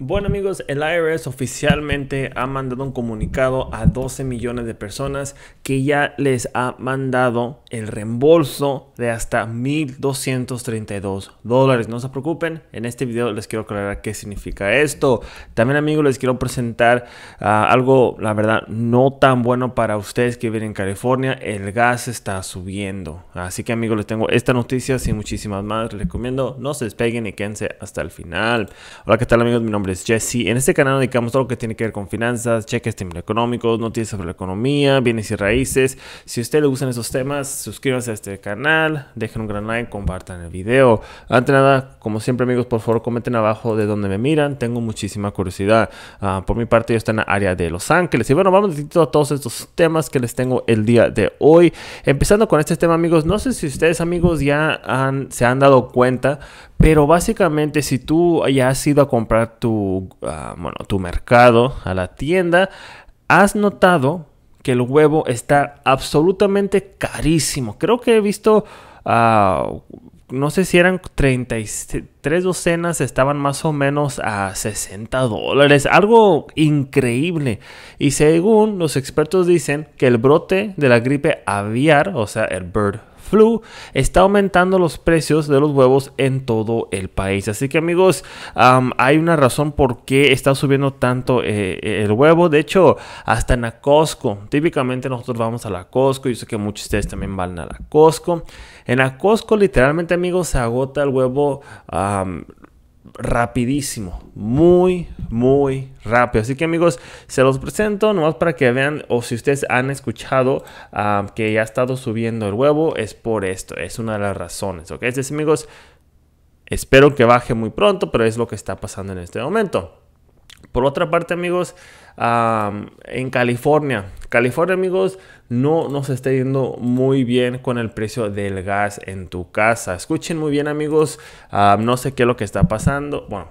Bueno amigos, el IRS oficialmente ha mandado un comunicado a 12 millones de personas que ya les ha mandado el reembolso de hasta 1.232 dólares. No se preocupen, en este video les quiero aclarar qué significa esto. También amigos, les quiero presentar ah, algo, la verdad, no tan bueno para ustedes que viven en California. El gas está subiendo. Así que amigos, les tengo esta noticia, sin muchísimas más. Les recomiendo no se despeguen y quédense hasta el final. Hola, ¿qué tal amigos? Mi nombre Jesse. En este canal dedicamos todo lo que tiene que ver con finanzas, cheques económicos, noticias sobre la economía, bienes y raíces. Si a usted le gustan esos temas, suscríbanse a este canal, dejen un gran like, compartan el video. Antes de nada, como siempre amigos, por favor comenten abajo de dónde me miran. Tengo muchísima curiosidad. Ah, por mi parte, yo estoy en la área de Los Ángeles. Y bueno, vamos a todos estos temas que les tengo el día de hoy. Empezando con este tema, amigos, no sé si ustedes, amigos, ya se han dado cuenta, pero básicamente si tú ya has ido a comprar tu, ah, tu mercado a la tienda, has notado que el huevo está absolutamente carísimo. Creo que he visto, ah, no sé si eran 33 docenas, estaban más o menos a 60 dólares, algo increíble. Y según los expertos dicen que el brote de la gripe aviar, o sea, el bird Flu está aumentando los precios de los huevos en todo el país. Así que amigos, hay una razón por qué está subiendo tanto eh, eh, el huevo. De hecho, hasta en Acosco. Costco. Típicamente nosotros vamos a la Costco. Yo sé que muchos de ustedes también van a la Costco. En Acosco, literalmente amigos se agota el huevo rapidísimo, muy, muy rápido. Así que amigos, se los presento nomás para que vean o si ustedes han escuchado ah, que ya ha estado subiendo el huevo, es por esto, es una de las razones, ¿ok? Es amigos, espero que baje muy pronto, pero es lo que está pasando en este momento. Por otra parte, amigos, en California, California, amigos, no nos está yendo muy bien con el precio del gas en tu casa. Escuchen muy bien, amigos, no sé qué es lo que está pasando. Bueno,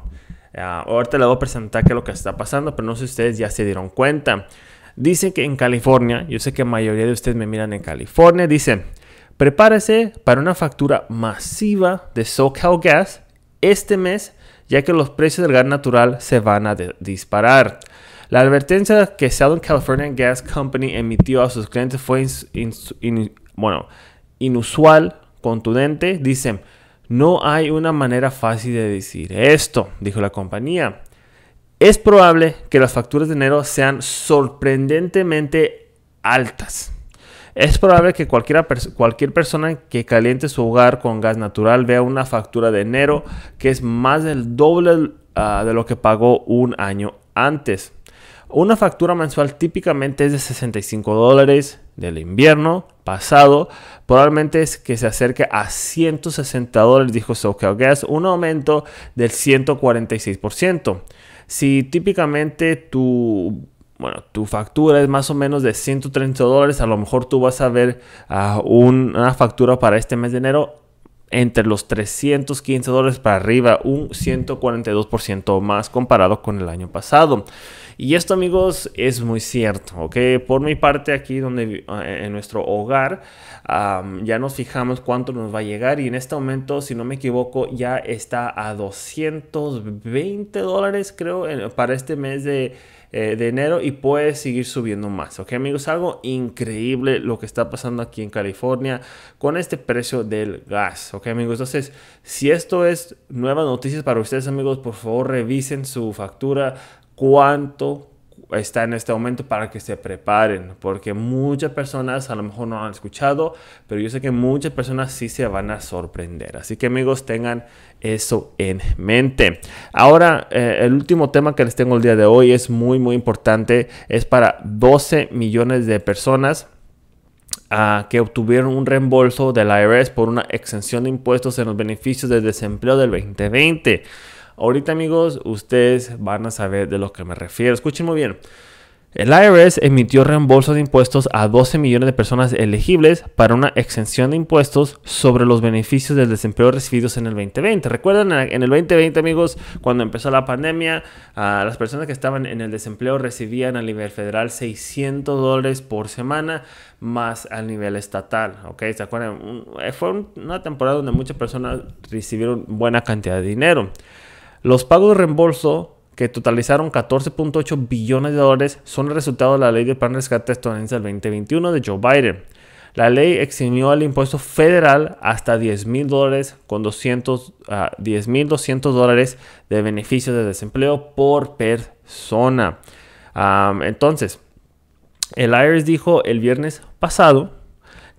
ah, ahorita les voy a presentar qué es lo que está pasando, pero no sé si ustedes ya se dieron cuenta. Dice que en California, yo sé que mayoría de ustedes me miran en California, dice, prepárese para una factura masiva de SoCal Gas este mes ya que los precios del gas natural se van a disparar. La advertencia que Southern California Gas Company emitió a sus clientes fue bueno, inusual, contundente. Dicen, no hay una manera fácil de decir esto, dijo la compañía. Es probable que las facturas de enero sean sorprendentemente altas. Es probable que cualquiera, cualquier persona que caliente su hogar con gas natural vea una factura de enero que es más del doble ah, de lo que pagó un año antes. Una factura mensual típicamente es de 65 dólares del invierno pasado, probablemente es que se acerque a 160 dólares, dijo SoCal Gas, un aumento del 146%. Si típicamente tu bueno, tu factura es más o menos de 130 dólares, a lo mejor tú vas a ver ah, una factura para este mes de enero entre los 315 dólares para arriba, un 142% más comparado con el año pasado. Y esto amigos es muy cierto, ¿ok? Por mi parte aquí donde ah, en nuestro hogar ya nos fijamos cuánto nos va a llegar y en este momento, si no me equivoco, ya está a 220 dólares creo para este mes de eh, de enero y puede seguir subiendo más. Ok amigos, algo increíble lo que está pasando aquí en California con este precio del gas. Ok amigos, entonces si esto es nuevas noticias para ustedes amigos, por favor revisen su factura cuánto está en este momento para que se preparen, porque muchas personas a lo mejor no han escuchado, pero yo sé que muchas personas sí se van a sorprender. Así que amigos, tengan eso en mente. Ahora, eh, el último tema que les tengo el día de hoy es muy, muy importante. Es para 12 millones de personas ah, que obtuvieron un reembolso del IRS por una exención de impuestos en los beneficios de desempleo del 2020. Ahorita amigos, ustedes van a saber de lo que me refiero. Escuchen muy bien. El IRS emitió reembolso de impuestos a 12 millones de personas elegibles para una exención de impuestos sobre los beneficios del desempleo recibidos en el 2020. Recuerden en el 2020, amigos, cuando empezó la pandemia, las personas que estaban en el desempleo recibían a nivel federal 600 dólares por semana más al nivel estatal. ¿Ok? ¿Se acuerdan? Mm, fue una temporada donde muchas personas recibieron buena cantidad de dinero. Los pagos de reembolso que totalizaron 14.8 billones de dólares son el resultado de la ley de plan de rescate estadounidense del 2021 de Joe Biden. La ley eximió el impuesto federal hasta 10 mil dólares con 200, a 10 200 dólares de beneficios de desempleo por persona. entonces, el IRS dijo el viernes pasado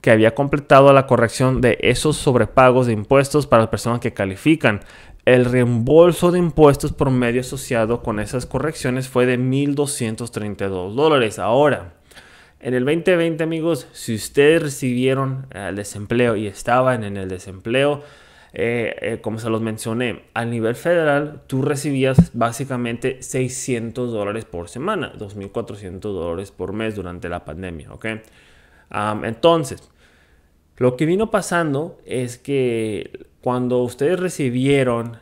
que había completado la corrección de esos sobrepagos de impuestos para las personas que califican. El reembolso de impuestos por medio asociado con esas correcciones fue de 1.232 dólares. Ahora, en el 2020, amigos, si ustedes recibieron el eh, desempleo y estaban en el desempleo, eh, eh, como se los mencioné, a nivel federal tú recibías básicamente 600 dólares por semana, 2.400 dólares por mes durante la pandemia, ¿ok? entonces, lo que vino pasando es que cuando ustedes recibieron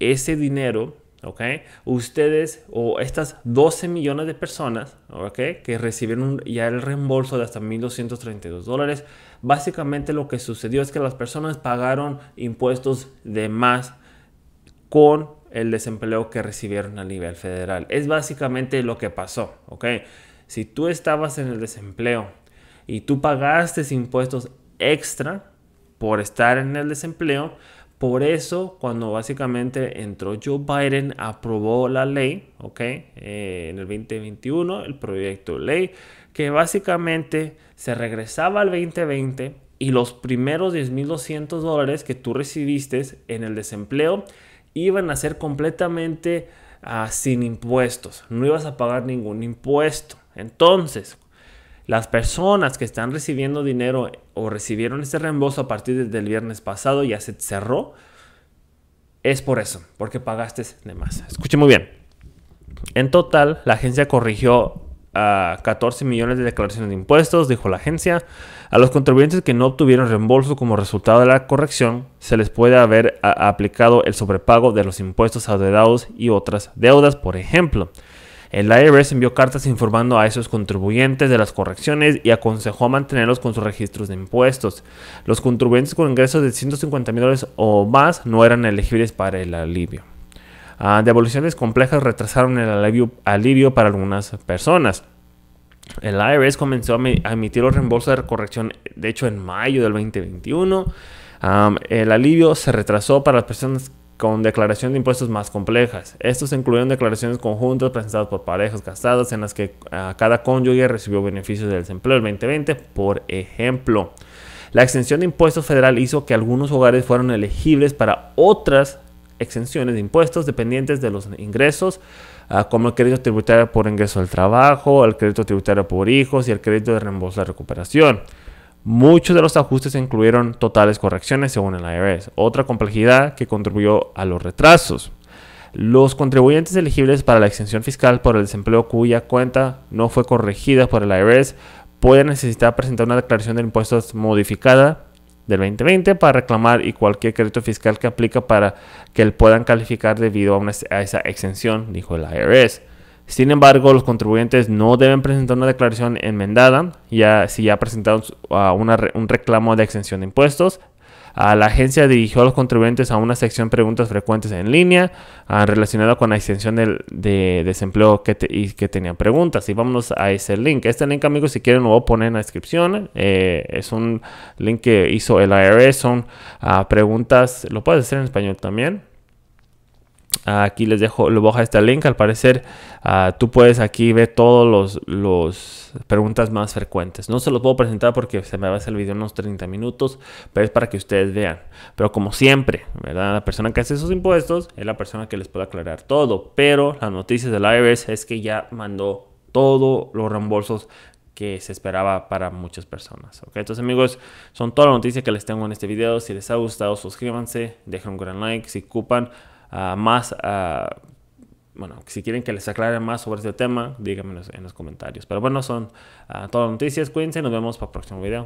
ese dinero, ¿ok? Ustedes o estas 12 millones de personas, Que recibieron ya el reembolso de hasta 1.232 dólares. Básicamente lo que sucedió es que las personas pagaron impuestos de más con el desempleo que recibieron a nivel federal. Es básicamente lo que pasó, ¿ok? Si tú estabas en el desempleo y tú pagaste impuestos extra por estar en el desempleo. Por eso, cuando básicamente entró Joe Biden, aprobó la ley, ¿ok? Eh, en el 2021, el proyecto de ley, que básicamente se regresaba al 2020 y los primeros 10.200 dólares que tú recibiste en el desempleo iban a ser completamente ah, sin impuestos. No ibas a pagar ningún impuesto. Entonces, las personas que están recibiendo dinero o recibieron este reembolso a partir del viernes pasado ya se cerró. Es por eso, porque pagaste de más. Escuche muy bien. En total, la agencia corrigió a ah, 14 millones de declaraciones de impuestos, dijo la agencia. A los contribuyentes que no obtuvieron reembolso como resultado de la corrección, se les puede haber ah, aplicado el sobrepago de los impuestos adeudados y otras deudas, por ejemplo. El IRS envió cartas informando a esos contribuyentes de las correcciones y aconsejó mantenerlos con sus registros de impuestos. Los contribuyentes con ingresos de 150 mil dólares o más no eran elegibles para el alivio. Ah, devoluciones complejas retrasaron el alivio, para algunas personas. El IRS comenzó a emitir los reembolsos de corrección, de hecho, en mayo del 2021. Ah, el alivio se retrasó para las personas con declaración de impuestos más complejas. Estos incluyeron declaraciones conjuntas presentadas por parejas casadas en las que ah, cada cónyuge recibió beneficios del desempleo del 2020, por ejemplo. La extensión de impuestos federal hizo que algunos hogares fueran elegibles para otras exenciones de impuestos dependientes de los ingresos, ah, como el crédito tributario por ingreso al trabajo, el crédito tributario por hijos y el crédito de reembolso de recuperación. Muchos de los ajustes incluyeron totales correcciones según el IRS, otra complejidad que contribuyó a los retrasos. Los contribuyentes elegibles para la exención fiscal por el desempleo cuya cuenta no fue corregida por el IRS pueden necesitar presentar una declaración de impuestos modificada del 2020 para reclamar y cualquier crédito fiscal que aplica para que puedan calificar debido a, a esa exención, dijo el IRS. Sin embargo, los contribuyentes no deben presentar una declaración enmendada ya, si ya presentaron un reclamo de exención de impuestos. la agencia dirigió a los contribuyentes a una sección preguntas frecuentes en línea ah, relacionada con la extensión de desempleo que, y que tenían preguntas. Y vámonos a ese link. Este link, amigos, si quieren, lo voy a poner en la descripción. Eh, es un link que hizo el IRS. Son ah, preguntas, lo puedes hacer en español también Aquí les dejo, lo bajo este link. Al parecer, ah, tú puedes aquí ver todos las los preguntas más frecuentes. No se los puedo presentar porque se me va a hacer el video en unos 30 minutos, pero es para que ustedes vean. Pero como siempre, ¿verdad? La persona que hace esos impuestos es la persona que les puede aclarar todo. Pero las noticias del IRS es que ya mandó todos los reembolsos que se esperaba para muchas personas. ¿ok? Entonces amigos, son todas las noticias que les tengo en este video. Si les ha gustado, suscríbanse, dejen un gran like si ocupan. Ah, más, ah, bueno, si quieren que les aclare más sobre este tema, díganme en los, comentarios. Pero bueno, son ah, todas las noticias, cuídense, nos vemos para el próximo video.